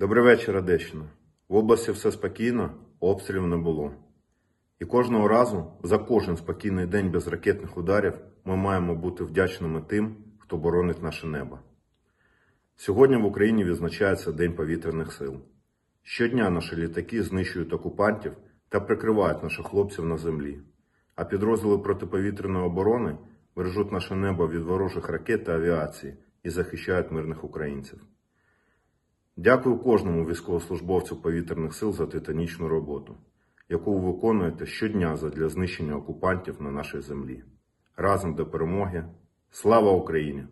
Добрий вечір, Одещина. В області все спокійно, обстрілів не було. І кожного разу, за кожен спокійний день без ракетних ударів, ми маємо бути вдячними тим, хто боронить наше небо. Сьогодні в Україні відзначається День повітряних сил. Щодня наші літаки знищують окупантів та прикривають наших хлопців на землі, а підрозділи протиповітряної оборони бережуть наше небо від ворожих ракет та авіації і захищають мирних українців. Дякую кожному військовослужбовцю повітряних сил за титанічну роботу, яку ви виконуєте щодня задля знищення окупантів на нашій землі. Разом до перемоги. Слава Україні!